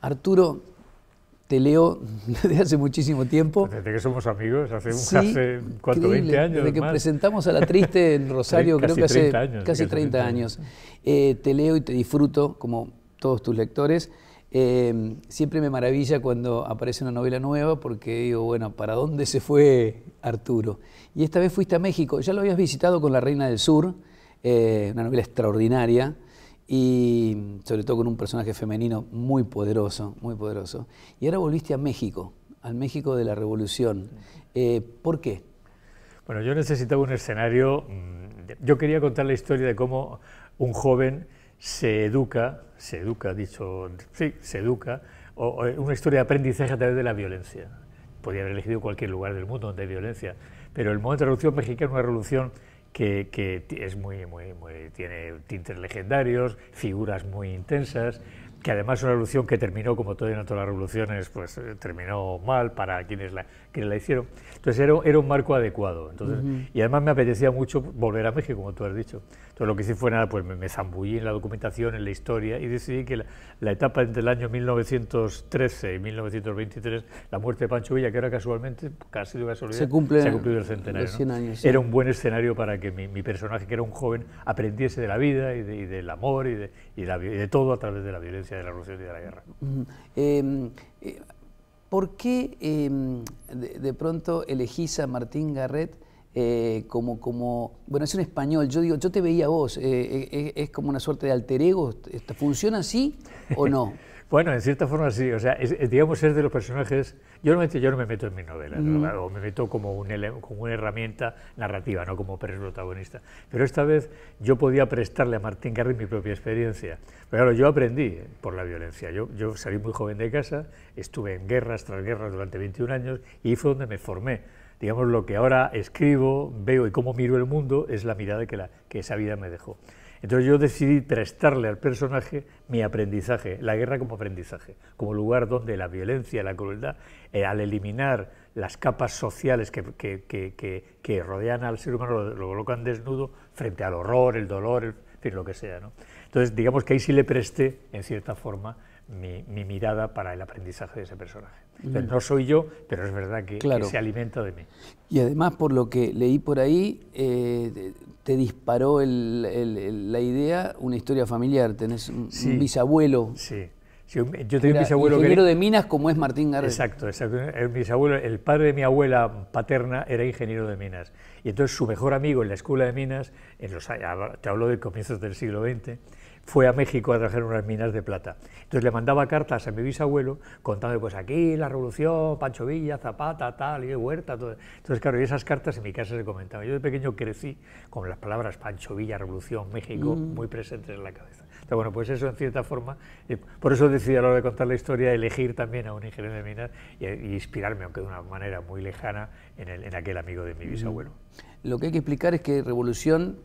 Arturo, te leo desde hace muchísimo tiempo. Desde que somos amigos, hace, ¿cuánto, 20 años. Desde que presentamos a La Triste en Rosario, creo que hace casi 30, años. Eh, te leo y te disfruto, como todos tus lectores. Eh, siempre me maravilla cuando aparece una novela nueva porque digo, bueno, ¿para dónde se fue Arturo? Y esta vez fuiste a México, ya lo habías visitado con La Reina del Sur, eh, una novela extraordinaria y sobre todo con un personaje femenino muy poderoso, muy poderoso. Y ahora volviste a México, al México de la Revolución. Eh, ¿Por qué? Bueno, yo necesitaba un escenario, mm, yo quería contar la historia de cómo un joven se educa, se educa, dicho, sí, se educa, o, una historia de aprendizaje a través de la violencia. Podría haber elegido cualquier lugar del mundo donde hay violencia, pero el momento de la Revolución Mexicana, una revolución que, es muy, muy, tiene tintes legendarios, figuras muy intensas, que además es una revolución que terminó, como todo en todas las revoluciones, pues eh, terminó mal para quienes la, que la hicieron. Entonces era, era un marco adecuado. Entonces, Y además me apetecía mucho volver a México, como tú has dicho. Entonces lo que hice fue nada, pues me, zambullí en la documentación, en la historia y decidí que la, etapa entre el año 1913 y 1923, la muerte de Pancho Villa, que ahora casualmente casi se, cumple, se el centenario. Era un buen escenario para que mi, personaje, que era un joven, aprendiese de la vida y, del amor y de, todo a través de la violencia, de la revolución y de la guerra. ¿Por qué em, de, pronto elegís a Martín Garret eh, como, como, bueno, es un español, yo digo, yo te veía vos, eh, eh, es como una suerte de alter ego, ¿funciona así o no? Bueno, en cierta forma sí, o sea, digamos es de los personajes, yo normalmente yo no me meto en mi novela, mm. o me meto como, un como una herramienta narrativa, no como protagonista, pero esta vez yo podía prestarle a Martín Garrix mi propia experiencia, pero claro, yo aprendí por la violencia, yo, salí muy joven de casa, estuve en guerras tras guerras durante 21 años y fue donde me formé, digamos lo que ahora escribo, veo y cómo miro el mundo es la mirada que, que esa vida me dejó. Entonces yo decidí prestarle al personaje mi aprendizaje, la guerra como aprendizaje, como lugar donde la violencia, la crueldad, eh, al eliminar las capas sociales que, que, rodean al ser humano, lo, colocan desnudo frente al horror, el dolor, lo que sea. Entonces digamos que ahí sí le presté, en cierta forma, mi, mirada para el aprendizaje de ese personaje. no soy yo, pero es verdad que, se alimenta de mí. Y además, por lo que leí por ahí, eh, te disparó la idea una historia familiar. Tenés un, bisabuelo. Sí. yo tengo un bisabuelo ingeniero de minas como es Martín Garrett. Exacto, exacto. Eh, el, el padre de mi abuela paterna era ingeniero de minas. Y entonces su mejor amigo en la escuela de minas, en los, te hablo de comienzos del siglo XX, fue a México a traer unas minas de plata. Entonces le mandaba cartas a mi bisabuelo contando, pues aquí la revolución, Pancho Villa, Zapata, tal, y Huerta, todo. Entonces, claro, y esas cartas en mi casa se comentaban. Yo de pequeño crecí con las palabras Pancho Villa, revolución, México, mm. muy presentes en la cabeza. Entonces, bueno, pues eso en cierta forma, eh, por eso decidí a la hora de contar la historia elegir también a un ingeniero de minas y, eh, inspirarme, aunque de una manera muy lejana, en, aquel amigo de mi bisabuelo. Lo que hay que explicar es que revolución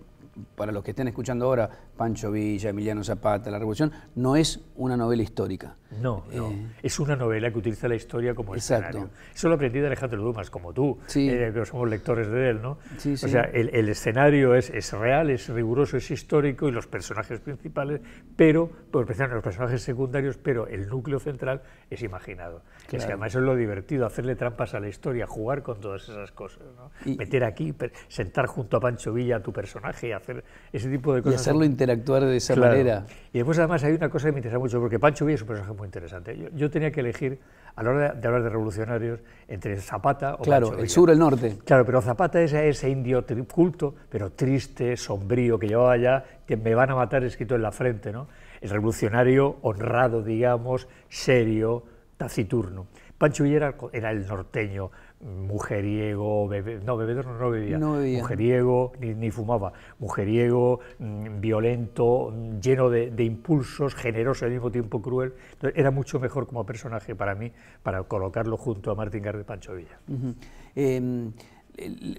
para los que estén escuchando ahora, Pancho Villa, Emiliano Zapata, La Revolución, no es una novela histórica. No, no. Eh. es una novela que utiliza la historia como escenario. Eso lo aprendí de Alejandro Dumas, como tú, sí. Eh, que somos lectores de él, ¿no? o sea, el, escenario es, real, es riguroso, es histórico y los personajes principales, pero, pues, los personajes secundarios, pero el núcleo central es imaginado. Es que además eso es lo divertido, hacerle trampas a la historia, jugar con todas esas cosas, ¿no? Meter aquí, sentar junto a Pancho Villa a tu personaje y hacer ese tipo de cosas. Y hacerlo interactuar de esa manera. Y después además hay una cosa que me interesa mucho, porque Pancho Villa es un personaje muy interesante. Yo, yo, tenía que elegir, a la hora de hablar de revolucionarios, entre Zapata o Claro, el sur, el norte. Claro, pero Zapata es ese indio culto, pero triste, sombrío, que llevaba allá que me van a matar escrito en la frente, ¿no? El revolucionario honrado, digamos, serio, taciturno. Pancho Villa era el norteño, mujeriego, no, bebedor no bebía, mujeriego, ni, fumaba, mujeriego, mm, violento, mm, lleno de, impulsos, generoso y al mismo tiempo cruel. era mucho mejor como personaje para mí, para colocarlo junto a Martín Garde Pancho Villa.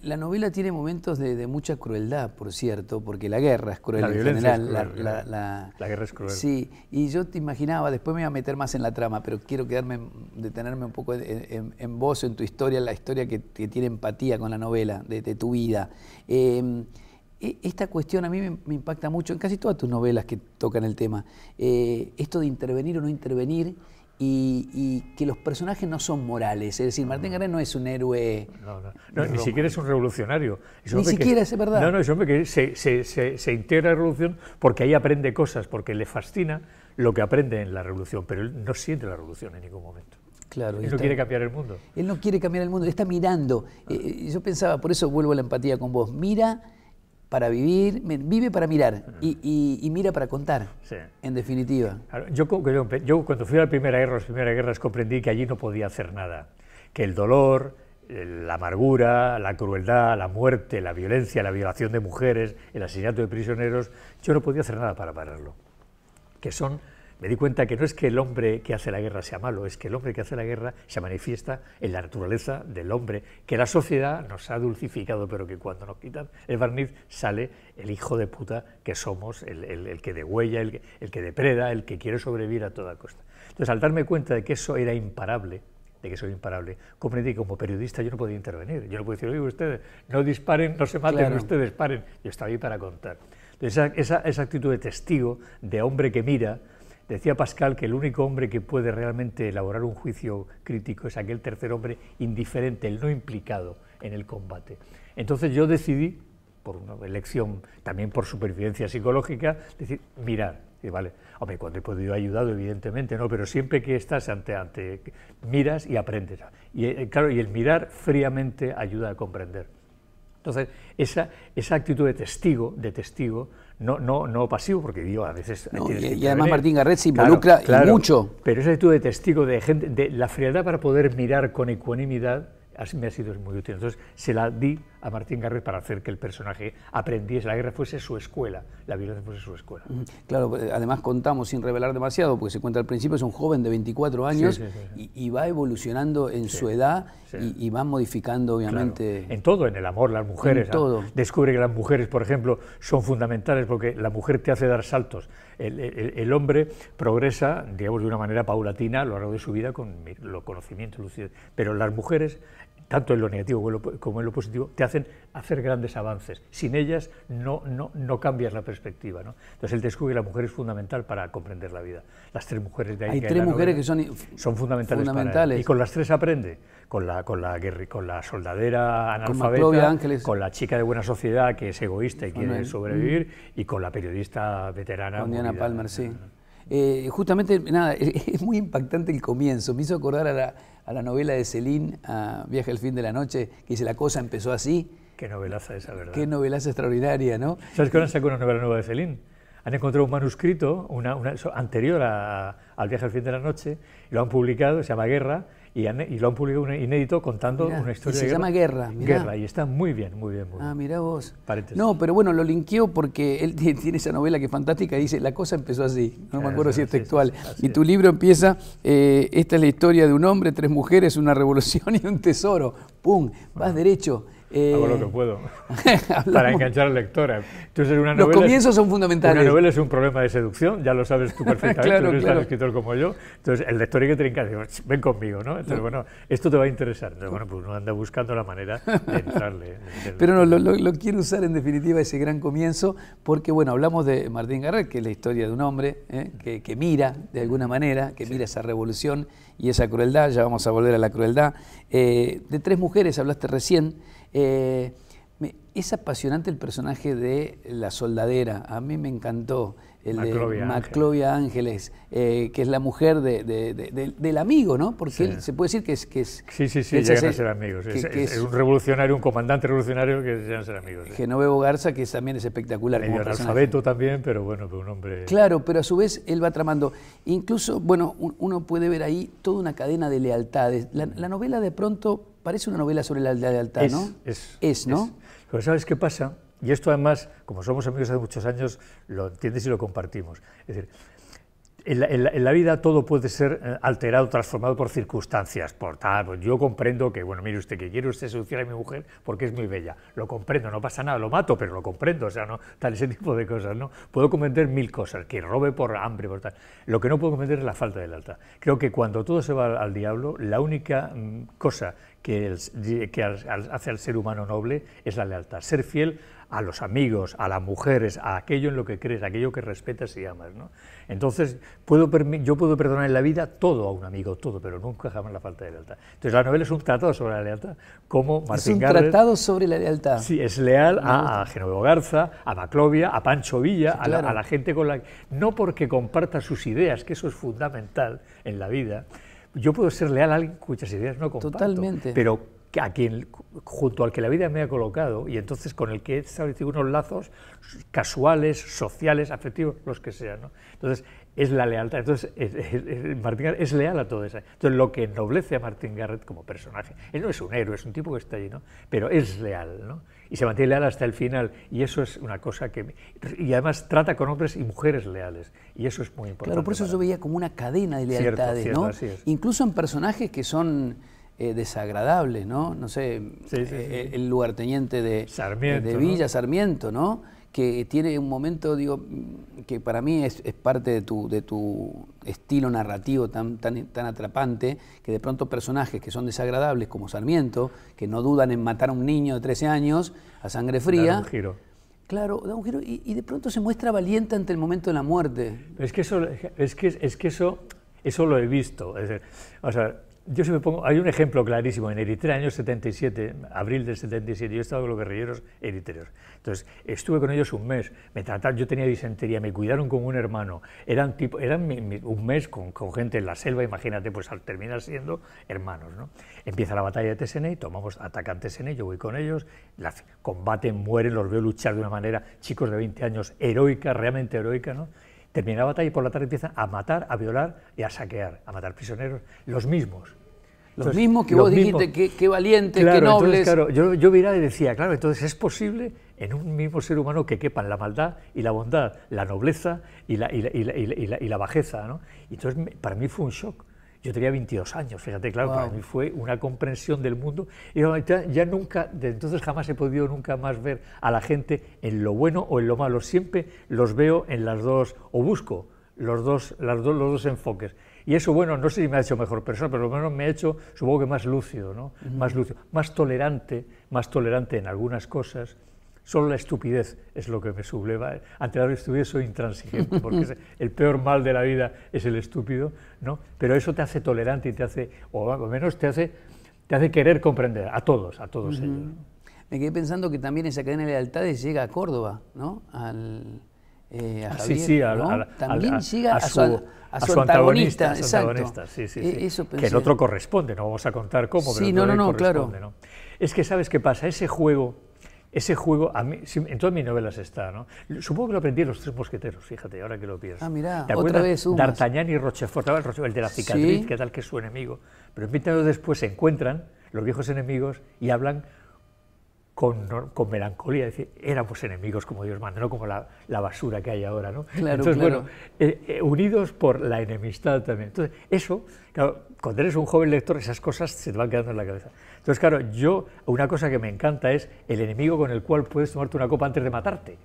La novela tiene momentos de, mucha crueldad, por cierto, porque la guerra es cruel la en general. la, guerra es cruel. Sí, y yo te imaginaba, después me iba a meter más en la trama, pero quiero quedarme, detenerme un poco en, en, en vos, en tu historia, la historia que, tiene empatía con la novela, de, tu vida. Em, e, esta cuestión a mí me, impacta mucho en casi todas tus novelas que tocan el tema. Eh, esto de intervenir o no intervenir y, que los personajes no son morales. Es decir, Martín Garay no es un héroe. No, no, ni siquiera es un revolucionario. ni siquiera es verdad. No, no, es un hombre que se, se, se, integra a la revolución porque ahí aprende cosas, porque le fascina lo que aprende en la revolución, pero él no siente la revolución en ningún momento. Claro, él no quiere cambiar el mundo. Él no quiere cambiar el mundo, está mirando. Ah. Eh, eh, yo pensaba, por eso vuelvo a la empatía con vos. Mira para vivir, vive para mirar y, mira para contar, en definitiva. Yo, yo, cuando fui a la Primera Guerra, las Primeras Guerras, comprendí que allí no podía hacer nada, que el dolor, eh, la amargura, la crueldad, la muerte, la violencia, la violación de mujeres, el asesinato de prisioneros, yo no podía hacer nada para pararlo, que son me di cuenta que no es que el hombre que hace la guerra sea malo, es que el hombre que hace la guerra se manifiesta en la naturaleza del hombre, que la sociedad nos ha dulcificado, pero que cuando nos quitan el barniz sale el hijo de puta que somos, el, que degüella, el, que depreda, el que quiere sobrevivir a toda costa. Entonces, al darme cuenta de que eso era imparable, de que soy imparable, comprendí que como periodista yo no podía intervenir, yo no podía decir, oye, ustedes no disparen, no se maten, ustedes paren, yo estaba ahí para contar. Entonces, esa actitud de testigo, de hombre que mira, Decía Pascal que el único hombre que puede realmente elaborar un juicio crítico es aquel tercer hombre indiferente, el no implicado en el combate. Entonces yo decidí, por una elección, también por supervivencia psicológica, decir, mirar. Y vale, hombre, cuando he podido he ayudado, evidentemente, no, pero siempre que estás ante, ante miras y aprendes. Y eh, claro, y el mirar fríamente ayuda a comprender. Entonces, esa, esa actitud de testigo, de testigo, no, no, no pasivo, porque yo a veces... y, además Martín Garret se involucra mucho. Pero esa actitud de testigo, de, gente, de la frialdad para poder mirar con ecuanimidad, me ha sido muy útil. Entonces, se la di a Martín Garrett para hacer que el personaje aprendiese, la guerra fuese su escuela, la violencia fuese su escuela. Claro, eh, además contamos sin revelar demasiado, porque se cuenta al principio, es un joven de 24 años y, va evolucionando en su edad y, va modificando obviamente... En todo, en el amor, las mujeres. todo. Ah, descubre que las mujeres, por ejemplo, son fundamentales porque la mujer te hace dar saltos. El, hombre progresa, digamos, de una manera paulatina a lo largo de su vida con los conocimientos lucidos, pero las mujeres tanto en lo negativo como en lo, positivo, te hacen hacer grandes avances. Sin ellas no, no, no cambias la perspectiva. ¿no? Entonces él descubre que la mujer es fundamental para comprender la vida. Las tres mujeres de ahí Hay tres mujeres que son, son fundamentales. Y con las tres aprende. Con la, con la, con la soldadera analfabeta, con, la chica de buena sociedad que es egoísta y quiere sobrevivir, mm. y con la periodista veterana. Con Diana Palmer, sí. Eh, justamente, nada, es muy impactante el comienzo. Me hizo acordar a la, novela de Celine, a Viaje al fin de la noche, que dice La cosa empezó así. Qué novelaza esa, ¿verdad? Qué novelaza extraordinaria, ¿no? ¿Sabes que ahora sacado una novela nueva de Celine? Han encontrado un manuscrito una, anterior a, al Viaje al fin de la noche, lo han publicado, se llama Guerra, y, lo han publicado un inédito contando una historia. Y se llama Guerra. Guerra, y está muy bien, muy bien. Muy Ah, mirá vos. No, pero bueno, lo linkeo porque él tiene esa novela que es fantástica dice, la cosa empezó así, no me acuerdo ah, si es textual. y tu libro empieza, eh, esta es la historia de un hombre, tres mujeres, una revolución y un tesoro. ¡Pum! Vas derecho. Eh, Hago lo que puedo para enganchar al lector. Los comienzos son fundamentales. Una novela es un problema de seducción, ya lo sabes tú perfectamente, tú eres escritor como yo. Entonces, el lector hay que trincar, ven conmigo, ¿no? Entonces, bueno, esto te va a interesar. Entonces, bueno, pues uno anda buscando la manera de entrarle. Pero no, lo, quiero usar en definitiva ese gran comienzo, porque, bueno, hablamos de Martín Garret, que es la historia de un hombre ¿eh? que, mira, de alguna manera, que mira esa revolución y esa crueldad, ya vamos a volver a la crueldad. Eh, de tres mujeres hablaste recién eh, es apasionante el personaje de la soldadera, a mí me encantó el Maclovia de Maclovia Ángeles, eh, que es la mujer del amigo, ¿no? Porque se puede decir que es... Que es sí, sí, sí, llegan a ser amigos. es, un revolucionario, un comandante revolucionario que llegan a ser amigos. Genovevo Garza, que también es espectacular. el alfabeto también, pero bueno, un hombre... Claro, pero a su vez él va tramando. Incluso, bueno, uno puede ver ahí toda una cadena de lealtades. La, novela de pronto parece una novela sobre la lealtad, ¿no? Es, es, ¿no? Pero ¿sabes qué pasa? Y esto además, como somos amigos hace muchos años, lo entiendes y lo compartimos. Es decir, en la, vida todo puede ser eh, alterado, transformado por circunstancias, por tal. Pues yo comprendo que, bueno, mire usted, que quiere usted seducir a mi mujer porque es muy bella. Lo comprendo, no pasa nada, lo mato, pero lo comprendo, o sea, no, tal, ese tipo de cosas, ¿no? Puedo cometer mil cosas, que robe por hambre, por tal. Lo que no puedo cometer es la falta de lealtad. Creo que cuando todo se va al, diablo, la única mm, cosa que, que hace al ser humano noble es la lealtad. Ser fiel a los amigos, a las mujeres, a aquello en lo que crees, a aquello que respetas y amas. Entonces, puedo, yo puedo perdonar en la vida todo a un amigo, todo, pero nunca jamás la falta de lealtad. Entonces, la novela es un tratado sobre la lealtad, como Martín Es un tratado sobre la lealtad. Sí, es leal a, a Genovevo Garza, a Maclovia, a Pancho Villa, a, la, gente con la... que... No porque comparta sus ideas, que eso es fundamental en la vida, yo puedo ser leal a alguien cuyas ideas no comparto, Totalmente. pero a quien junto al que la vida me ha colocado y entonces con el que he establecido unos lazos casuales, sociales, afectivos, los que sean. ¿no? Entonces, es la lealtad. Entonces, es, Martín Garrett es leal a todo eso. Entonces, lo que ennoblece a Martín Garrett como personaje, él no es un héroe, es un tipo que está allí, ¿no? Pero es leal, ¿no? Y se mantiene leal hasta el final. Y eso es una cosa que... Y además trata con hombres y mujeres leales. Y eso es muy importante. Claro, por eso yo veía como una cadena de lealtades, ¿no? Incluso en personajes que son eh, desagradable, ¿no? No sé, eh, el lugarteniente de, de Villa, Sarmiento, ¿no? Que tiene un momento, digo, que para mí es, parte de tu, de tu estilo narrativo tan, tan, atrapante, que de pronto personajes que son desagradables, como Sarmiento, que no dudan en matar a un niño de 13 años a sangre fría. Da un giro. Claro, da un giro y, de pronto se muestra valiente ante el momento de la muerte. Es que eso, es que, eso, eso lo he visto. o sea, yo me pongo, hay un ejemplo clarísimo, en Eritrea, año 77, abril del 77, yo estado con los guerrilleros eritreos. Entonces, estuve con ellos un mes, me trataron, yo tenía disentería, me cuidaron como un hermano, eran, tipo, eran un mes con, con, gente en la selva, imagínate, pues al terminar siendo hermanos. ¿no? Empieza la batalla de Tesenei, tomamos, atacan en yo voy con ellos, combaten, mueren, los veo luchar de una manera, chicos de 20 años, heroica, realmente heroica, ¿no? Termina la batalla y por la tarde empiezan a matar, a violar y a saquear, a matar prisioneros, los mismos. Los mismos que vos dijiste, qué valientes, qué nobles. claro, yo, yo miraba y decía, claro, entonces es posible en un mismo ser humano que quepan la maldad y la bondad, la nobleza y la, y la, y la, y bajeza. Entonces para mí fue un shock. Yo tenía 22 años, fíjate, claro, para mí fue una comprensión del mundo. Y ya, nunca, desde entonces jamás he podido nunca más ver a la gente en lo bueno o en lo malo. Siempre los veo en las dos, o busco los dos, las los dos enfoques. Y eso, bueno, no sé si me ha hecho mejor persona, pero por lo menos me ha hecho, supongo que más lúcido, ¿no? Más lúcido, más tolerante, más tolerante en algunas cosas Solo la estupidez es lo que me subleva. Ante la estupidez soy intransigente, porque el peor mal de la vida es el estúpido, ¿no? Pero eso te hace tolerante y te hace, o al menos te hace, te hace querer comprender a todos, a todos ellos. Me quedé pensando que también esa cadena de lealtades llega a Córdoba, ¿no? Al, eh, a ah, Javier, sí, sí, también llega a su, A su antagonista, exacto sí, e-, que el otro corresponde, no vamos a contar cómo, pero no, no, no, claro. Es que sabes qué pasa, ese juego ese juego, a mí, en todas mis novelas está, ¿no? Supongo que lo aprendí Los Tres Mosqueteros, fíjate, ahora que lo pienso. Ah, mira, otra vez D'Artagnan y Rochefort, el de la cicatriz, que tal que es su enemigo. Pero 20 años después se encuentran los viejos enemigos y hablan con, melancolía, es decir, éramos enemigos como Dios manda, no como la, basura que hay ahora. ¿no? Entonces, bueno, eh, eh, unidos por la enemistad también. Entonces, eso, cuando eres un joven lector, esas cosas se te van quedando en la cabeza. Entonces, claro, yo, una cosa que me encanta es el enemigo con el cual puedes tomarte una copa antes de matarte,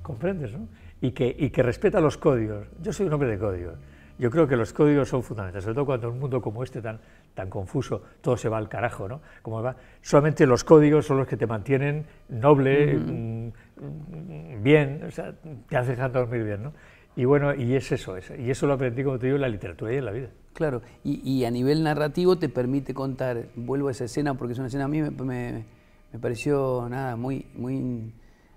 ¿comprendes? Y, que, y que respeta los códigos. Yo soy un hombre de códigos. Yo creo que los códigos son fundamentales, sobre todo cuando en un mundo como este tan, tan confuso todo se va al carajo, ¿no? Como va, solamente los códigos son los que te mantienen noble, mm, bien, o sea, te hacen dormir bien, ¿no? Y bueno, y es eso, es, y eso lo aprendí, como te digo, en la literatura y en la vida. Claro, y, a nivel narrativo te permite contar, vuelvo a esa escena porque es una escena a mí me, me, pareció, nada, muy, muy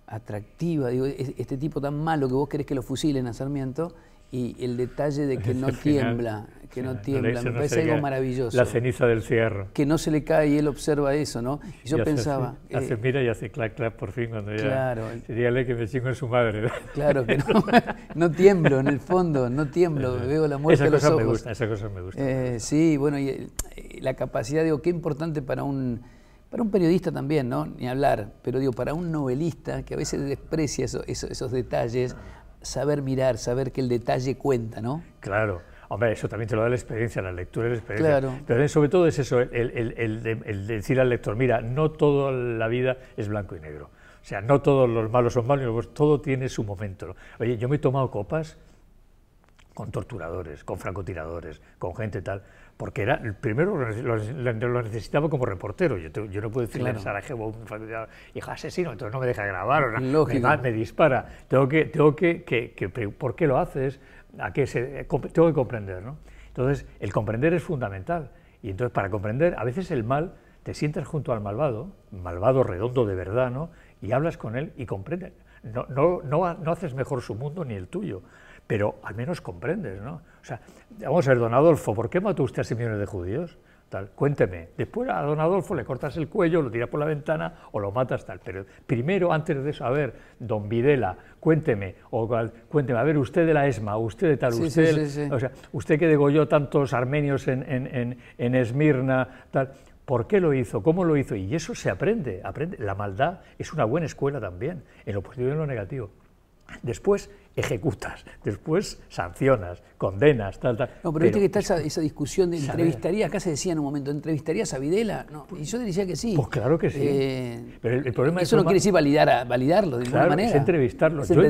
atractiva, digo, este tipo tan malo que vos querés que lo fusilen a Sarmiento, y el detalle de que no tiembla, que no tiembla, me parece algo maravilloso. La ceniza del cierre. Que no se le cae y él observa eso, ¿no? Y yo pensaba... hace, eh, mira y hace clac, clac por fin cuando ya... Claro. Dígale que me chingo en su madre. Claro, que no, no tiemblo en el fondo, no tiemblo, eh, veo la muerte a los ojos. Me gusta, esa cosa me gusta. Eh, sí, bueno, y la capacidad, digo, qué importante para un... Para un periodista también, ¿no? Ni hablar, pero digo, para un novelista que a veces desprecia esos detalles, saber mirar, saber que el detalle cuenta, ¿no? Claro. Hombre, eso también te lo da la experiencia, la lectura y la experiencia. Pero sobre todo es eso, el, decir al lector, mira, no toda la vida es blanco y negro. O sea, no todos los malos son malos, pues todo tiene su momento. Oye, yo me he tomado copas con torturadores, con francotiradores, con gente tal porque era, primero lo, necesitaba como reportero. Yo, no puedo decirle a Sarajevo, hijo asesino, entonces no me deja grabar, me, dispara. Tengo que, tengo que, que, ¿por qué lo haces? ¿A qué se, eh, tengo que comprender, ¿no? Entonces, el comprender es fundamental. Y entonces, para comprender, a veces el mal, te sientas junto al malvado, malvado redondo de verdad, ¿no? Y hablas con él y comprendes. no, no, no haces mejor su mundo ni el tuyo, pero al menos comprendes, ¿no? O sea, vamos a ver, don Adolfo, ¿por qué mató usted a millones de judíos? Tal, cuénteme. Después a don Adolfo le cortas el cuello, lo tiras por la ventana o lo matas tal. Pero primero, antes de eso, a ver, don Videla, cuénteme, o cuénteme, a ver, usted de la ESMA, usted de tal, usted, o sea, usted que degolló tantos armenios en, en Esmirna, tal. ¿Por qué lo hizo? ¿Cómo lo hizo? Y eso se aprende, aprende. La maldad es una buena escuela también, en lo positivo y en lo negativo. Después ejecutas, después sancionas, condenas, tal, tal. No, pero, viste que está esa, discusión de entrevistaría, acá se decía en un momento, ¿entrevistarías a Videla? Pues y yo decía que sí. Pues claro que sí. Eh, pero el, problema eso no quiere decir validar validarlo de ninguna manera. Es entrevistarlo. yo,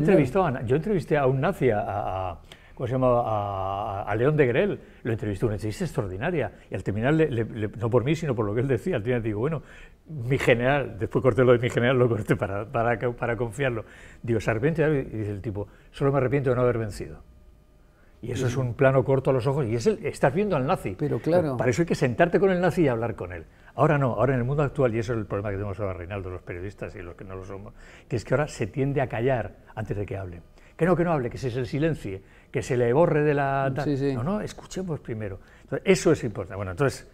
entrevisté a, un nazi, a ¿cómo se llamaba? A, León de Grel, lo entrevistó, una entrevista extraordinaria, y al terminar, no por mí, sino por lo que él decía, al final digo, bueno, mi general, después corté lo de mi general, lo corté para, para, confiarlo, digo, arrepiente y dice el tipo, solo me arrepiento de no haber vencido. Y eso es un plano corto a los ojos y es el, estás viendo al nazi. Pero claro. Para eso hay que sentarte con el nazi y hablar con él. Ahora no, ahora en el mundo actual, y eso es el problema que tenemos ahora, Reinaldo, los periodistas y los que no lo somos, que es que ahora se tiende a callar antes de que hable. Que no, que no hable, que se silencio que se le borre de la... Mm, no, no, escuchemos primero. eso es importante. Bueno, entonces,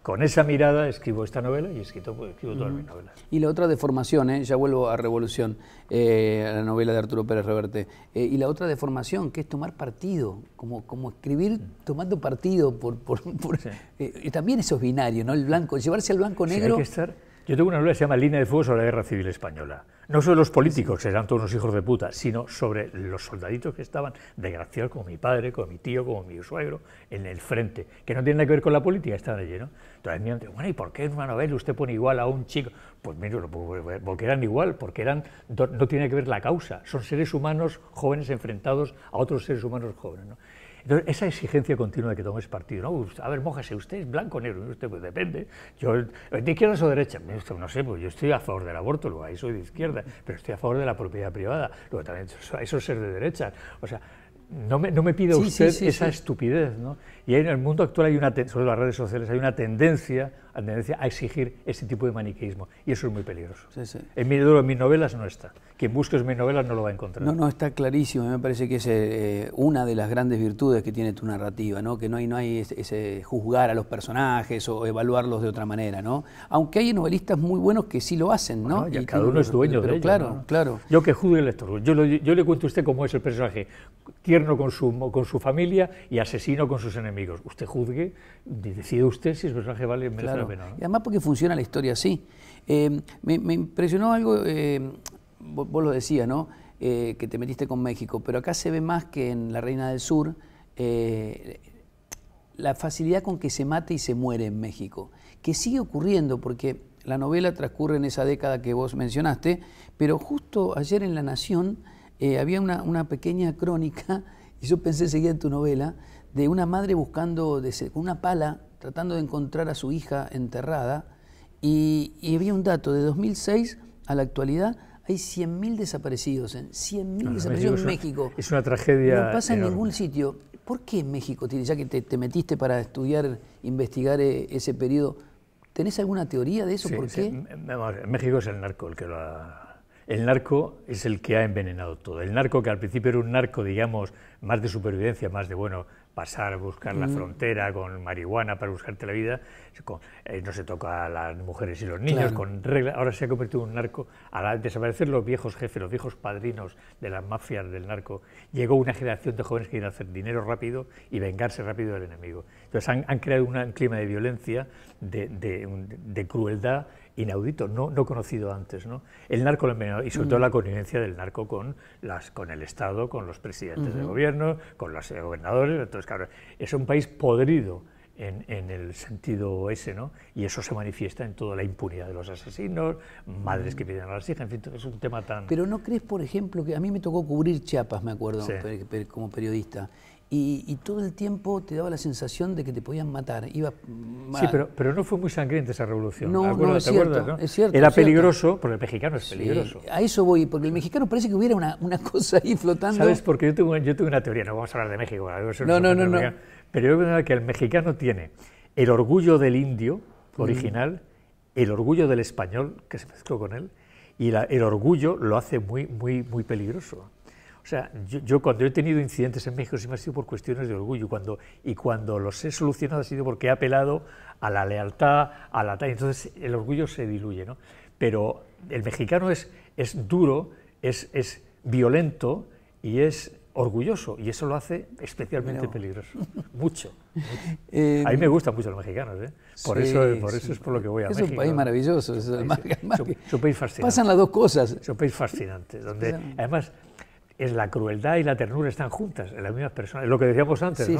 con esa mirada escribo esta novela y pues, escribo todas mis novelas. Y la otra deformación, ¿eh? ya vuelvo a Revolución, eh, a la novela de Arturo Pérez Reverte, eh, y la otra deformación que es tomar partido, como, como escribir mm. tomando partido por... y también esos binario, ¿no? El blanco, llevarse al blanco negro... Yo tengo una novela que se llama Línea de Fuego sobre la Guerra Civil Española no sobre los políticos, que eran todos unos hijos de puta, sino sobre los soldaditos que estaban desgraciados, como mi padre, como mi tío, como mi suegro, en el frente, que no tienen nada que ver con la política, estaban allí, ¿no? Entonces me han dicho, bueno, ¿y por qué hermano? Abel, usted pone igual a un chico? Pues mira, porque eran igual, porque eran, no tiene que ver la causa, son seres humanos jóvenes enfrentados a otros seres humanos jóvenes, ¿no? Entonces, esa exigencia continua de que tomes partido, ¿no? a ver, mojase, usted es blanco o negro, usted pues depende, yo, ¿de izquierdas o derecha? no sé, pues yo estoy a favor del aborto, luego ahí soy de izquierda, pero estoy a favor de la propiedad privada, luego también eso es ser de derecha, o sea, no me, no pida usted esa estupidez, ¿no? Y en el mundo actual hay una, sobre las redes sociales hay una tendencia tendencia a exigir ese tipo de maniqueísmo, y eso es muy peligroso. En mi mis novelas no está. Quien busque mis novelas no lo va a encontrar. No, no, está clarísimo, me parece que es eh, eh, una de las grandes virtudes que tiene tu narrativa, ¿no? que no hay, no hay ese, juzgar a los personajes o evaluarlos de otra manera, ¿no? aunque hay novelistas muy buenos que sí lo hacen. ¿no? y cada uno es dueño pero, de claro, claro. Yo que juzgue el lector, yo, le cuento a usted cómo es el personaje, tierno con su, con su familia y asesino con sus enemigos. Usted juzgue, decide usted si el personaje vale claro además porque funciona la historia así. Eh, me, impresionó algo, eh, vos, lo decías, ¿no? Eh, que te metiste con México, pero acá se ve más que en La Reina del Sur la facilidad con que se mata y se muere en México, que sigue ocurriendo porque la novela transcurre en esa década que vos mencionaste, pero justo ayer en La Nación había una, pequeña crónica, y yo pensé seguir en tu novela, de una madre buscando con una pala tratando de encontrar a su hija enterrada y, había un dato, de 2006 a la actualidad hay 100.000 desaparecidos, 100.000 desaparecidos en México. Es una tragedia. No pasa en ningún sitio. ¿Por qué México ya que te, metiste para estudiar, investigar eh, ese periodo, ¿tenés alguna teoría de eso? México es el narco el que lo ha... El narco es el que ha envenenado todo. El narco que al principio era un narco, digamos, más de supervivencia, más de, bueno, pasar, buscar la frontera con marihuana para buscarte la vida, eh, no se toca a las mujeres y los niños con reglas. Ahora se ha convertido en un narco. Al desaparecer los viejos jefes, los viejos padrinos de las mafias del narco, llegó una generación de jóvenes que a hacer dinero rápido y vengarse rápido del enemigo. Entonces han, creado un clima de violencia, de, crueldad inaudito, no, no, conocido antes. ¿no? El narco y sobre todo mm. la connivencia del narco con, las, con el Estado, con los presidentes del de gobierno, con los eh, gobernadores. Entonces, claro, es un país podrido en, el sentido ese, ¿no? Y eso se manifiesta en toda la impunidad de los asesinos, madres que mm. piden a las hijas, en fin, es un tema tan... Pero no crees, por ejemplo, que a mí me tocó cubrir Chiapas, me acuerdo, como periodista, y, todo el tiempo te daba la sensación de que te podían matar. Iba Sí, pero, pero no fue muy sangrienta esa revolución. No, no, es, cierto, ¿no? es cierto, Era peligroso, porque el mexicano es peligroso. Sí, a eso voy, porque el mexicano parece que hubiera una, una cosa ahí flotando. ¿Sabes? Porque yo tengo, yo una teoría, no vamos a hablar de México. no, no, no, no. Pero yo creo que el mexicano tiene el orgullo del indio original, el orgullo del español, que se mezcló con él, y el orgullo lo hace muy, muy, muy peligroso. O sea, yo, cuando he tenido incidentes en México siempre ha sido por cuestiones de orgullo cuando, y cuando los he solucionado ha sido porque he apelado a la lealtad, a la tal, entonces el orgullo se diluye, ¿no? Pero el mexicano es, es duro, es, es violento y es orgulloso y eso lo hace especialmente peligroso. Mucho. Eh, a mí me gustan mucho los mexicanos, ¿eh? por, eso, por eso es por lo que voy a México. Es un país maravilloso, es, un país, fascinante. Pasan las dos cosas. Es un país fascinante, donde además es la crueldad y la ternura están juntas en las mismas personas. Es lo que decíamos antes, ¿no?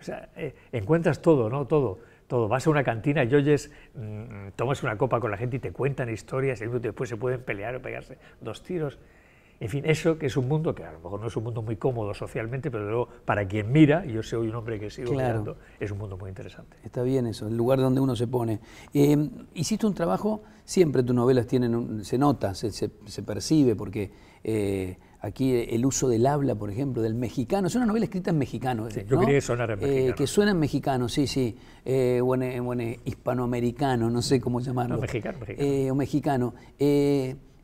O sea, eh, encuentras todo, ¿no? Todo. Todo. Vas a una cantina y oyes, mm, tomas una copa con la gente y te cuentan historias y después se pueden pelear o pegarse dos tiros. En fin, eso que es un mundo que a lo mejor no es un mundo muy cómodo socialmente, pero luego para quien mira, y yo soy un hombre que sigo mirando, es un mundo muy interesante. Está bien eso, el lugar donde uno se pone. Eh, hiciste un trabajo, siempre tus novelas tienen, se nota, se, percibe, porque eh, aquí el uso del habla, por ejemplo, del mexicano, es una novela escrita en mexicano. ¿eh? Yo quería que en mexicano. que suena en mexicano, sí, sí, hispanoamericano, no sé cómo llamarlo. No, mexicano, mexicano. o mexicano.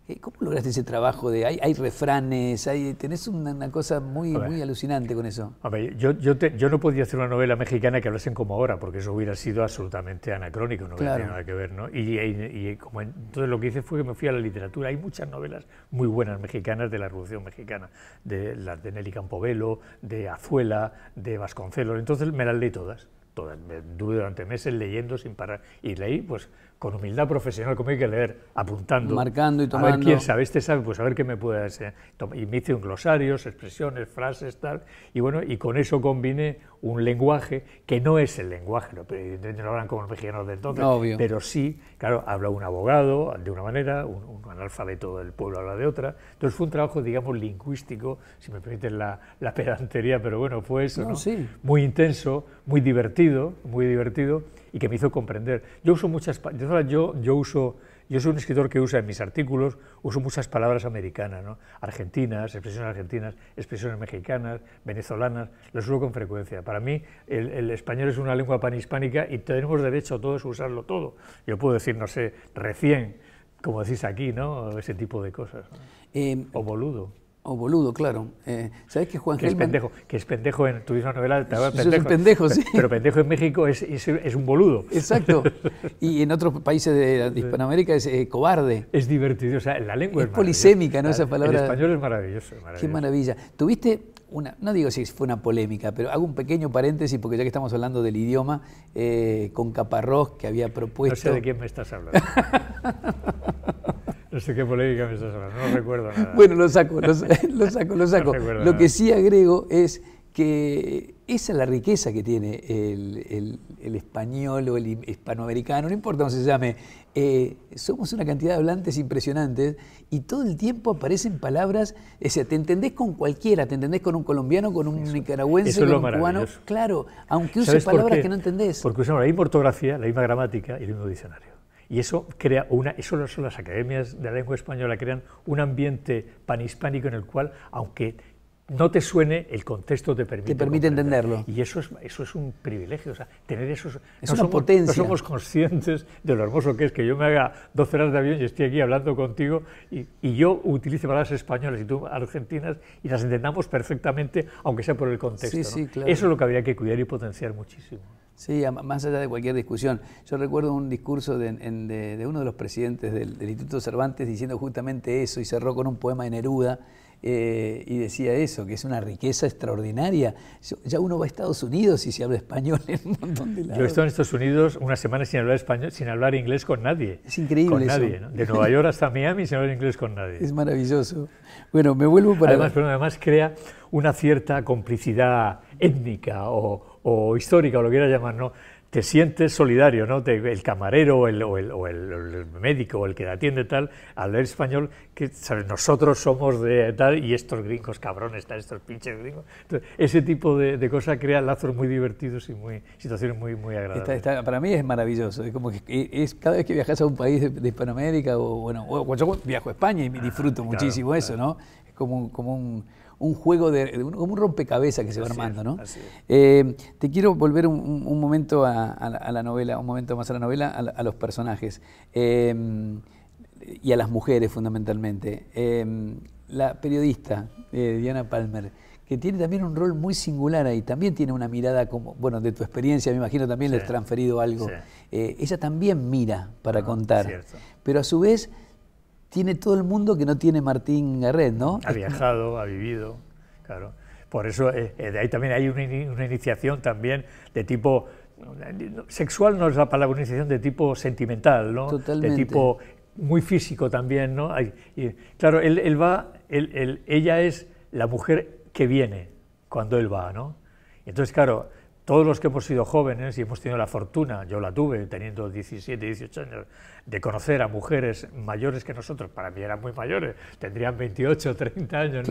Eh, ¿Cómo lograste ese trabajo de hay, hay refranes, hay, tenés una, cosa muy, muy alucinante con eso? yo, yo, no podía hacer una novela mexicana que hablasen como ahora, porque eso hubiera sido absolutamente anacrónico, no hubiera nada que ver, Y, como entonces lo que hice fue que me fui a la literatura. Hay muchas novelas muy buenas mexicanas de la Revolución Mexicana, de las de Nelly Campovelo, de Azuela, de Vasconcelos. Entonces me las leí todas, todas. Me duré durante meses leyendo sin parar. Y leí, pues con humildad profesional, como hay que leer, apuntando. Marcando y tomando. A ver quién sabe, este sabe, pues a ver qué me puede hacer. Y me hice un glosario, expresiones, frases, tal. Y bueno, y con eso combine un lenguaje que no es el lenguaje, no, evidentemente no hablan como los mexicanos de entonces, pero sí, claro, habla un abogado de una manera, un, analfabeto del pueblo habla de otra. Entonces fue un trabajo, digamos, lingüístico, si me permiten la, pedantería, pero bueno, fue eso, Sí. Muy intenso, muy divertido, muy divertido y que me hizo comprender. Yo uso muchas, yo, yo uso, yo soy un escritor que usa en mis artículos, uso muchas palabras americanas, argentinas, expresiones argentinas, expresiones mexicanas, venezolanas, las uso con frecuencia. Para mí el, español es una lengua panhispánica y tenemos derecho todos a usarlo todo. Yo puedo decir, no sé, recién, como decís aquí, ¿no? ese tipo de cosas. Eh, o boludo. O oh, boludo, claro. Eh, ¿Sabes que Juan que es pendejo, que es pendejo en tu novela, de Es pendejo, sí. Pero pendejo en México es, un boludo. Exacto. Y en otros países de, Hispanoamérica es eh, cobarde. Es divertido, o sea, la lengua es, es polisémica, ¿no? Esa palabra. El español es maravilloso, Qué maravilla. Tuviste una, no digo si fue una polémica, pero hago un pequeño paréntesis porque ya que estamos hablando del idioma, eh, con Caparrós que había propuesto. No sé de quién me estás hablando. No sé qué polémica me estás hablando, no recuerdo nada. Bueno, lo saco, lo, saco, lo saco. lo que sí agrego es que esa es la riqueza que tiene el, español o el hispanoamericano, no importa cómo se llame, eh, somos una cantidad de hablantes impresionantes y todo el tiempo aparecen palabras, o sea, te entendés con cualquiera, te entendés con un colombiano, con un nicaragüense, con un cubano, claro, aunque use palabras que no entendés. Porque usamos la misma ortografía, la misma gramática y el mismo diccionario. Y eso crea una, eso lo son las academias de la lengua española, crean un ambiente panhispánico en el cual, aunque no te suene, el contexto te permite, entenderlo. Y eso es, eso es un privilegio, o sea, tener esos... Es no somos, somos conscientes de lo hermoso que es que yo me haga 12 horas de avión y estoy aquí hablando contigo y, yo utilice palabras españolas y tú argentinas y las entendamos perfectamente, aunque sea por el contexto. Eso es lo que habría que cuidar y potenciar muchísimo. Sí, más allá de cualquier discusión. Yo recuerdo un discurso de, uno de los presidentes del, Instituto Cervantes diciendo justamente eso y cerró con un poema de Neruda eh, y decía eso, que es una riqueza extraordinaria. ya uno va a Estados Unidos y se habla español en un montón de lados. Yo he estado en Estados Unidos una semana sin hablar español, sin hablar inglés con nadie. Es increíble. Con nadie. De Nueva York hasta Miami sin hablar inglés con nadie. Es maravilloso. Bueno, me vuelvo para... Además, además crea una cierta complicidad étnica o o histórica o lo quieras llamar, te sientes solidario, ¿no? el camarero el, o, el, médico o el que te atiende tal, al leer español, que ¿sabes? nosotros somos de tal y estos gringos cabrones, tal, estos pinches gringos. Entonces, ese tipo de, de cosas crea lazos muy divertidos y muy, situaciones muy, muy agradables. para mí es maravilloso. Es como que es, cada vez que viajas a un país de, Hispanoamérica, o bueno, yo viajo a España y me ah, disfruto muchísimo eso, ¿no? Es como, como un un juego de, como un rompecabezas que se va armando, ¿no? Eh, te quiero volver un, momento a, la, novela, un momento más a la novela, a, los personajes eh, y a las mujeres fundamentalmente. Eh, la periodista Diana Palmer, que tiene también un rol muy singular ahí, también tiene una mirada como, bueno, de tu experiencia, me imagino también le has transferido algo. ella también mira para ah, contar, pero a su vez tiene todo el mundo que no tiene Martín Garret, ¿no? Ha viajado, ha vivido, claro. Por eso eh, eh, de ahí también hay una, iniciación también de tipo sexual no es la palabra una iniciación de tipo sentimental, ¿no? Totalmente. De tipo muy físico también, ¿no? claro, él, va, ella es la mujer que viene cuando él va, ¿no? Entonces, claro, todos los que hemos sido jóvenes y hemos tenido la fortuna, yo la tuve teniendo 17, 18 años, de conocer a mujeres mayores que nosotros, para mí eran muy mayores, tendrían 28, 30 años,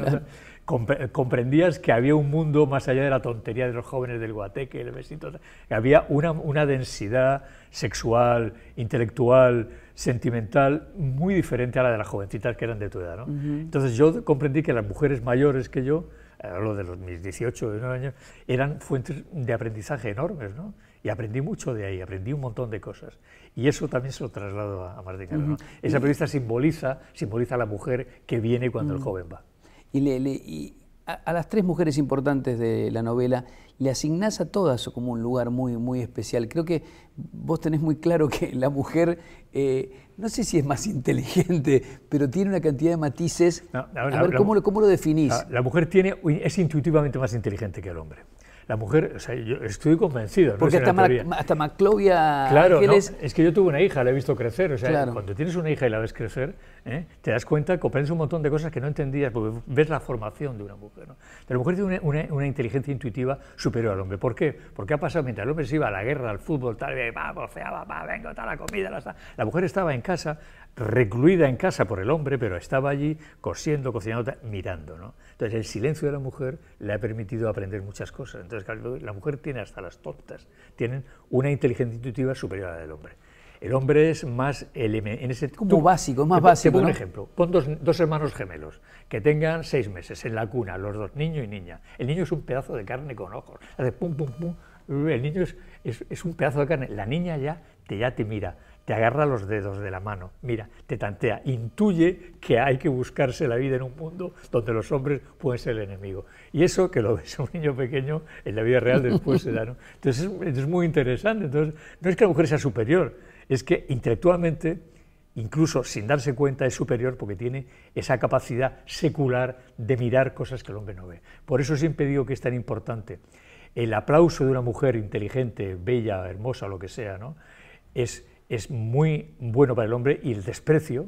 comprendías que había un mundo más allá de la tontería de los jóvenes del guateque, el besito, que había una, densidad sexual, intelectual, sentimental, muy diferente a la de las jovencitas que eran de tu edad. ¿no? Entonces yo comprendí que las mujeres mayores que yo, hablo de los, mis 18 19 años, eran fuentes de aprendizaje enormes, ¿no? Y aprendí mucho de ahí, aprendí un montón de cosas. Y eso también se lo traslado a, a Martín ¿no? Esa periodista simboliza, simboliza la mujer que viene cuando el mm. joven va. Y, le, y a, las tres mujeres importantes de la novela le asignás a todas como un lugar muy, muy especial. Creo que vos tenés muy claro que la mujer, eh, no sé si es más inteligente, pero tiene una cantidad de matices. a ver, ¿cómo, ¿cómo, lo definís? la mujer tiene, es intuitivamente más inteligente que el hombre la mujer, o sea, yo estoy convencido. Porque hasta, hasta Maclovia Claro, es que yo tuve una hija, la he visto crecer. O sea, cuando tienes una hija y la ves crecer, ¿eh? te das cuenta, comprendes un montón de cosas que no entendías, porque ves la formación de una mujer. La mujer tiene una, inteligencia intuitiva superior al hombre. ¿Por qué? Porque ha pasado, mientras el hombre se iba a la guerra, al fútbol, tal, y va, va, vengo, tal, la comida, la, la mujer estaba en casa, recluida en casa por el hombre, pero estaba allí cosiendo, cocinando, mirando. Entonces el silencio de la mujer le ha permitido aprender muchas cosas. Entonces la mujer tiene hasta las tortas tienen una inteligencia intuitiva superior a la del hombre. El hombre es más en ese tú, básico, más básico. Te un ejemplo. Pon dos, hermanos gemelos que tengan seis meses en la cuna, los dos, niño y niña. El niño es un pedazo de carne con ojos. Hace pum, pum, pum. El niño es, es un pedazo de carne. La niña ya te, ya te mira te agarra los dedos de la mano, mira, te tantea, intuye que hay que buscarse la vida en un mundo donde los hombres pueden ser el enemigo. Y eso que lo ves un niño pequeño en la vida real después se da. Entonces es, muy interesante. Entonces, no es que la mujer sea superior, es que intelectualmente, incluso sin darse cuenta, es superior porque tiene esa capacidad secular de mirar cosas que el hombre no ve. Por eso siempre digo que es tan importante. El aplauso de una mujer inteligente, bella, hermosa, lo que sea, ¿no? es es muy bueno para el hombre y el desprecio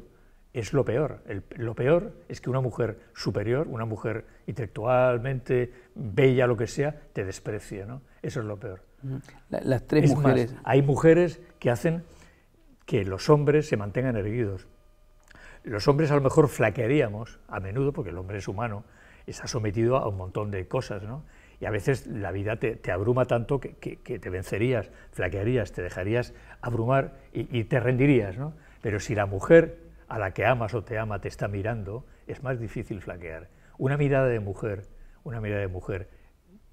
es lo peor. lo peor es que una mujer superior, una mujer intelectualmente bella, lo que sea, te desprecie, ¿no? Eso es lo peor. Mm. las tres mujeres. hay mujeres que hacen que los hombres se mantengan erguidos. Los hombres a lo mejor flaquearíamos a menudo, porque el hombre es humano, está sometido a un montón de cosas, ¿no? Y a veces la vida te, abruma tanto que, que, te vencerías, flaquearías, te dejarías abrumar y, te rendirías. ¿no? Pero si la mujer a la que amas o te ama te está mirando, es más difícil flaquear. Una mirada de mujer, una mirada de mujer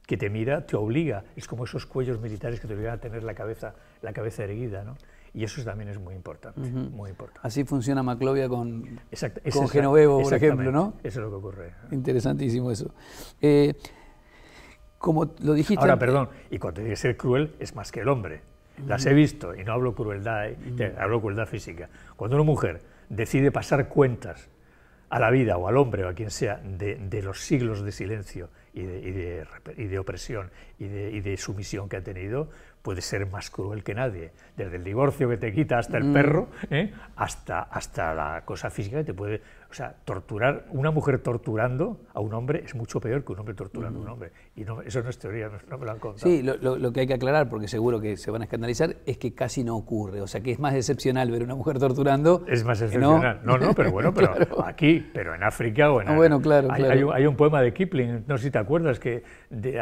que te mira, te obliga. Es como esos cuellos militares que te obligan a tener la cabeza, la cabeza erguida. ¿no? Y eso también es muy importante, muy importante. Así funciona Maclovia con, con Genovevo, por ejemplo, ¿no? Eso es lo que ocurre. Interesantísimo eso. Eh, como lo dijiste. Ahora, perdón, y cuando tiene que ser cruel es más que el hombre. Mm. Las he visto, y no hablo crueldad, eh, mm. hablo crueldad física. Cuando una mujer decide pasar cuentas a la vida o al hombre o a quien sea de, los siglos de silencio y de, opresión y de, sumisión que ha tenido, Puede ser más cruel que nadie, desde el divorcio que te quita hasta el mm. perro, ¿eh? hasta, hasta la cosa física que te puede... O sea, torturar, una mujer torturando a un hombre es mucho peor que un hombre torturando a un mm. hombre. Y no, eso no es teoría, no, me lo han contado. Sí, lo, lo, que hay que aclarar, porque seguro que se van a escandalizar, es que casi no ocurre. O sea, que es más excepcional ver una mujer torturando. Es más excepcional. No, no, pero bueno, pero aquí, pero en África o ah, bueno, claro, hay, claro. Hay, un poema de Kipling, no sé si te acuerdas, que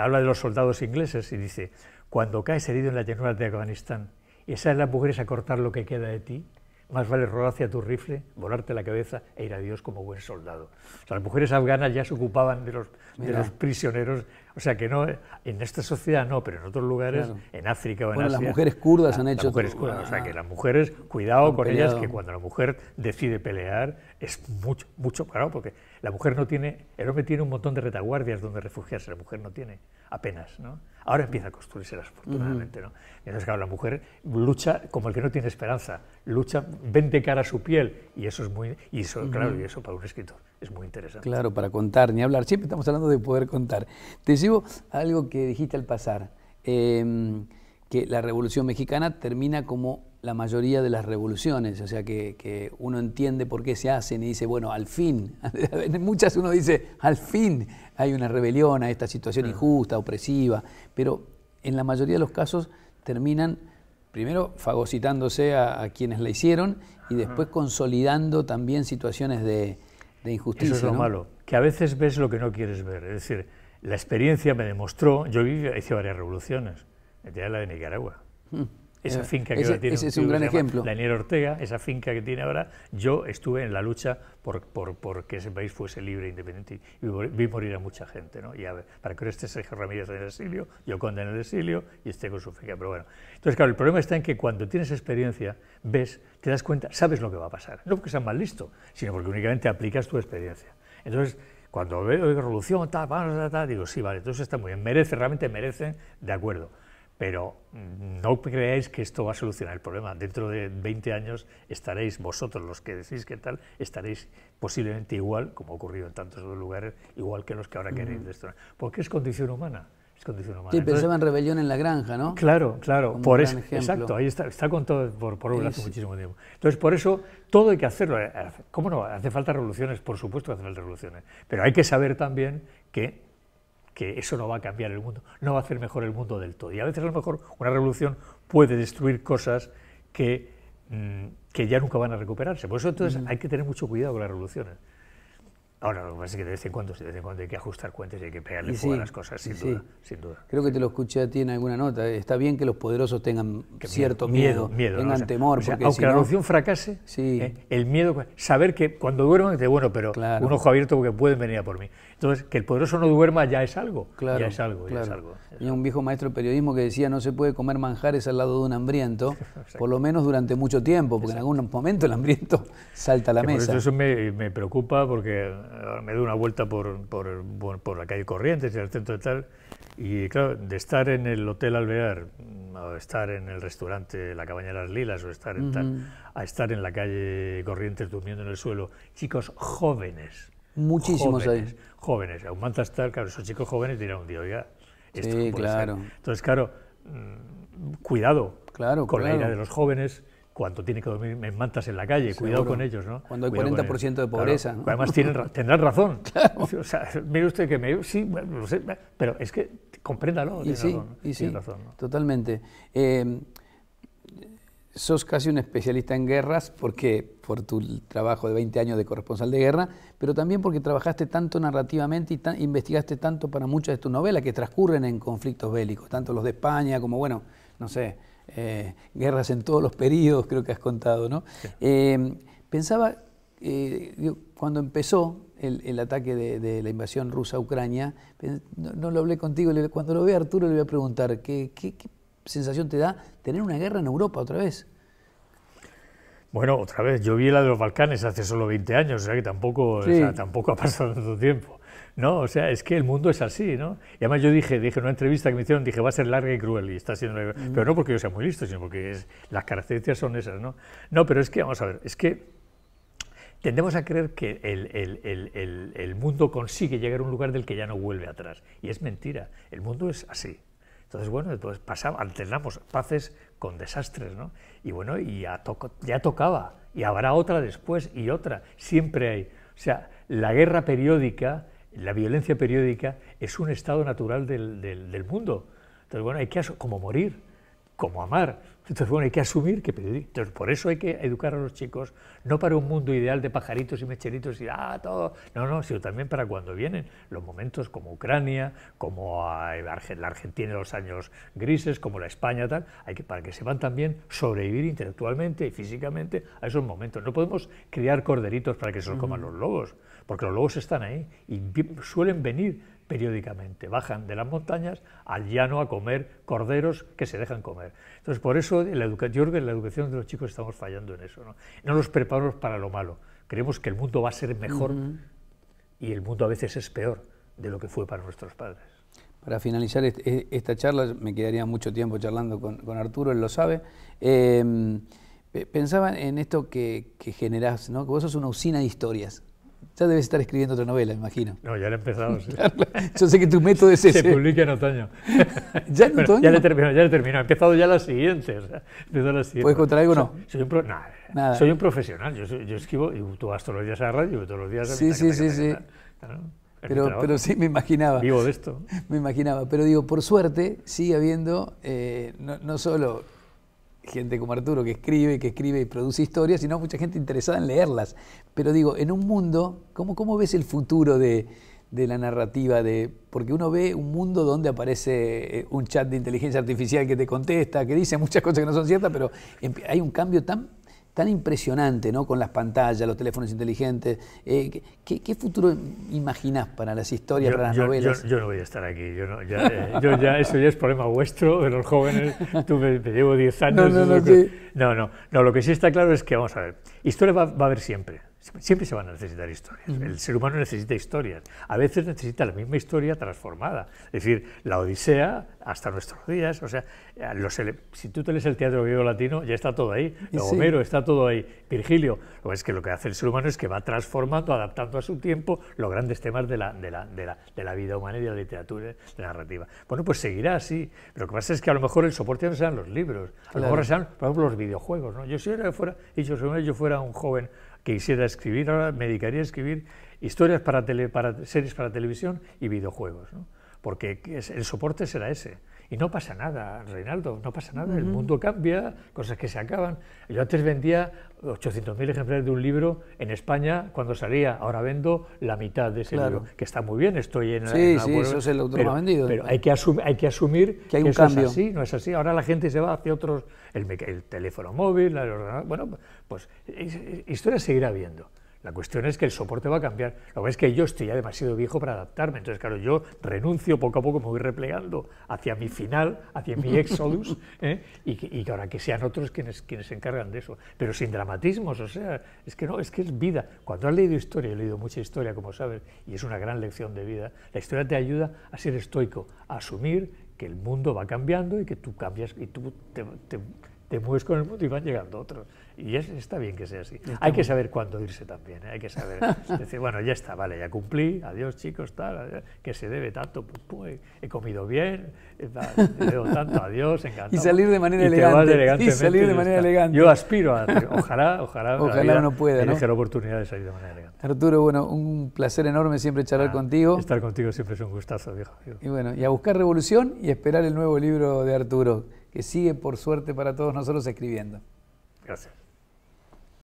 habla de los soldados ingleses y dice cuando caes herido en la llanura de Afganistán y salen las mujeres a cortar lo que queda de ti, más vale rodar hacia tu rifle, volarte la cabeza e ir a Dios como buen soldado. las mujeres afganas ya se ocupaban de los, de los prisioneros o sea que no, en esta sociedad no, pero en otros lugares, en África o en Asia. Las mujeres kurdas han hecho. Las mujeres kurdas, o sea ah. que las mujeres, cuidado con ellas, que cuando la mujer decide pelear es mucho, mucho, claro, porque la mujer no tiene, el hombre tiene un montón de retaguardias donde refugiarse, la mujer no tiene apenas, ¿no? Ahora empieza a construirse, afortunadamente, ¿no? entonces, claro, la mujer lucha como el que no tiene esperanza, lucha, vende cara a su piel, y eso es muy, y eso, claro, y eso para un escritor es muy interesante. Claro, para contar, ni hablar. Siempre estamos hablando de poder contar. Te llevo algo que dijiste al pasar, em, que la Revolución Mexicana termina como la mayoría de las revoluciones, o sea que, uno entiende por qué se hacen y dice, bueno, al fin, en muchas uno dice, al fin hay una rebelión a esta situación injusta, opresiva, pero en la mayoría de los casos terminan primero fagocitándose a quienes la hicieron y después consolidando también situaciones de, eso es lo malo, que a veces ves lo que no quieres ver. Es decir, la experiencia me demostró, yo hice varias revoluciones, la de Nicaragua. Mm esa finca que ahora tiene es un gran ejemplo. Daniel Ortega, esa finca que tiene ahora, yo estuve en la lucha por, por, que ese país fuese libre e independiente y vi morir a mucha gente, ¿no? Y a para que no esté Sergio Ramírez en el exilio, yo conde en el exilio y esté con su finca, pero bueno. Entonces, claro, el problema está en que cuando tienes experiencia, ves, te das cuenta, sabes lo que va a pasar, no porque seas mal listo, sino porque únicamente aplicas tu experiencia. Entonces, cuando veo revolución, tal, tal, tal, digo, sí, vale, entonces está muy bien, merece, realmente merecen, de acuerdo pero no creáis que esto va a solucionar el problema. Dentro de 20 años estaréis vosotros los que decís qué tal, estaréis posiblemente igual, como ha ocurrido en tantos otros lugares, igual que los que ahora queréis destruir. Porque es condición humana. Es condición Sí, en rebelión en la granja, ¿no? Claro, claro. por exacto, ahí está, está con todo por, por sí, hace muchísimo tiempo. Entonces, por eso todo hay que hacerlo. Eh, eh, ¿Cómo no? Hace falta revoluciones, por supuesto que hace revoluciones. Pero hay que saber también que que eso no va a cambiar el mundo, no va a hacer mejor el mundo del todo. Y a veces a lo mejor una revolución puede destruir cosas que, mm, que ya nunca van a recuperarse. Por eso entonces hay que tener mucho cuidado con las revoluciones. Ahora, lo que pasa es que de vez en cuando, hay que ajustar cuentas y hay que pegarle fuego a las cosas, sin, duda, Creo que te lo escuché a ti en alguna nota. ¿eh? Está bien que los poderosos tengan cierto miedo, tengan temor. porque aunque la revolución fracase, ¿eh? el miedo, saber que cuando duerman, bueno, pero un ojo abierto porque pueden venir a por mí. Entonces, que el poderoso no duerma ya es algo. ya es algo, ya es algo. Tenía un viejo maestro de periodismo que decía, no se puede comer manjares al lado de un hambriento, por lo menos durante mucho tiempo, porque en algún momento el hambriento salta a la mesa. eso, me preocupa porque eh, me doy una vuelta por, por, por, la calle Corrientes y el centro de tal, y claro, de estar en el Hotel Alvear, mm, o estar en el restaurante La Cabaña de las Lilas, o estar en tal, a estar en la calle Corrientes durmiendo en el suelo, chicos jóvenes. Muchísimos jóvenes, ahí. Jóvenes, estar, claro, esos chicos jóvenes dirán un día, oiga, esto sí, no puede claro. Entonces, claro, mm, cuidado claro, con la ira de los jóvenes cuando tiene que dormir en mantas en la calle, cuidado con ellos, ¿no? Cuando hay 40% de pobreza. Además tienen, tendrán razón. usted que me... Sí, bueno, lo sé, pero es que compréndalo, sí, razón. sí, razón, totalmente. Em, sos casi un especialista en guerras porque por tu trabajo de 20 años de corresponsal de guerra, pero también porque trabajaste tanto narrativamente y investigaste tanto para muchas de tus novelas que transcurren en conflictos bélicos, tanto los de España como, bueno, no sé, eh, guerras en todos los periodos, creo que has contado, ¿no? Eh, pensaba, eh, cuando empezó el, ataque de, la invasión rusa a Ucrania, no, lo hablé contigo, cuando lo vea Arturo le voy a preguntar, ¿qué, ¿qué, sensación te da tener una guerra en Europa otra vez? Bueno, otra vez, yo vi la de los Balcanes hace solo 20 años, o sea que tampoco, tampoco ha pasado tanto tiempo. No, o sea, es que el mundo es así, ¿no? Y además yo dije, dije en una entrevista que me hicieron, dije, va a ser larga y cruel, y está siendo mm. Pero no porque yo sea muy listo, sino porque las características son esas, ¿no? No, pero es que, vamos a ver, es que tendemos a creer que el, el, el, el mundo consigue llegar a un lugar del que ya no vuelve atrás. Y es mentira, el mundo es así. Entonces, bueno, entonces pasamos, alternamos paces con desastres, ¿no? Y bueno, y ya tocaba, y habrá otra después, y otra, siempre hay. O sea, la guerra periódica la violencia periódica es un estado natural del, del, mundo. Entonces, bueno, hay que como morir, como amar, entonces, bueno, hay que asumir que por eso hay que educar a los chicos, no para un mundo ideal de pajaritos y mecheritos y ah, todo. No, no, sino también para cuando vienen los momentos como Ucrania, como la Argentina en los años grises, como la España, tal. Hay que, para que sepan también sobrevivir intelectualmente y físicamente a esos momentos. No podemos criar corderitos para que se los coman los lobos, porque los lobos están ahí y suelen venir periódicamente. Bajan de las montañas al llano a comer corderos que se dejan comer. Entonces, por eso, en la yo creo que en la educación de los chicos estamos fallando en eso. No, no los preparamos para lo malo. Creemos que el mundo va a ser mejor y el mundo a veces es peor de lo que fue para nuestros padres. Para finalizar e-, esta charla, me quedaría mucho tiempo charlando con, Arturo, él lo sabe. Em, pensaba en esto que, que generás, ¿no? que vos sos una usina de historias. Ya debes estar escribiendo otra novela, me imagino. No, ya la he empezado. Yo sé que tu método es ese. Se publica en otoño. ¿Ya en otoño? Ya le termino, ya le termino. He empezado ya las siguientes. O sea, la siguiente. ¿Puedes contar algo o no? Soy, un, nada, soy ¿eh? un profesional. Yo, yo escribo, y tú vas todos los días a la radio, todos los días a Sí, radio. sí, sí. sí. pero, sí, me imaginaba. Vivo de esto. Me imaginaba. Pero digo, por suerte sigue habiendo eh, no solo gente como Arturo que escribe, que escribe y produce historias, sino mucha gente interesada en leerlas. Pero digo, en un mundo, ¿cómo, ves el futuro de, de la narrativa? De, porque uno ve un mundo donde aparece eh, un chat de inteligencia artificial que te contesta, que dice muchas cosas que no son ciertas, pero hay un cambio tan tan impresionante, ¿no? Con las pantallas, los teléfonos inteligentes. Eh, ¿qué, futuro imaginás para las historias, para las novelas? Yo, no voy a estar aquí. Eh, yo, ya, eso ya es problema vuestro, de los jóvenes. Tú me, llevo 10 años. No no no, no Lo que sí está claro es que, vamos a ver, historia va, va a haber siempre. Siempre se van a necesitar historias. El ser humano necesita historias. A veces necesita la misma historia transformada. Es decir, la Odisea hasta nuestros días. O sea, eh, si tú te lees el teatro griego latino, ya está todo ahí. Homero está todo ahí. Virgilio. Lo es que lo que hace el ser humano es que va transformando, adaptando a su tiempo los grandes temas de la, vida humana y de la literatura, la narrativa. Bueno, pues seguirá así. lo que pasa es que a lo mejor el soporte no serán los libros. A lo mejor sean, por ejemplo, los videojuegos. ¿no? Yo si fuera, y yo, si yo fuera un joven que quisiera escribir, ahora me dedicaría a escribir historias para, para series para televisión y videojuegos, ¿no? porque el soporte será ese. Y no pasa nada, Reinaldo, no pasa nada, el mundo cambia, cosas que se acaban. Yo antes vendía 800.000 ejemplares de un libro en España cuando salía, ahora vendo la mitad de ese libro, que está muy bien, estoy en... Sí, sí, eso es el autor pero, vendido. Pero hay que, asumir, hay que asumir que, hay un es así, no es así. Ahora la gente se va hacia otros, el, teléfono móvil, la bueno, pues historia seguirá habiendo. La cuestión es que el soporte va a cambiar. Lo que es que yo estoy ya demasiado viejo para adaptarme. Entonces, claro, yo renuncio poco a poco, me voy replegando hacia mi final, hacia mi exodus, ¿eh? y, ahora que sean otros quienes, quienes se encargan de eso. Pero sin dramatismos, o sea, es que no, es que es vida. Cuando has leído historia, he leído mucha historia, como sabes, y es una gran lección de vida, la historia te ayuda a ser estoico, a asumir que el mundo va cambiando y que tú cambias y tú te te mueves con el mundo y van llegando otros. Y está bien que sea así. ¿eh? Hay que saber cuándo irse también, hay que saber decir, bueno, ya está, vale, ya cumplí, adiós chicos, tal, que se debe tanto, pues, pues, he comido bien, eh, debo tanto, adiós, encantado. Y salir de manera elegante. Y salir de manera elegante. Yo aspiro a, ojalá, ojalá, ojalá no pueda, ¿no? la oportunidad de salir de manera elegante. Arturo, bueno, un placer enorme siempre charlar ah, contigo. Estar contigo siempre es un gustazo, viejo. Y bueno, y a buscar revolución y esperar el nuevo libro de Arturo que sigue por suerte para todos nosotros escribiendo. Gracias.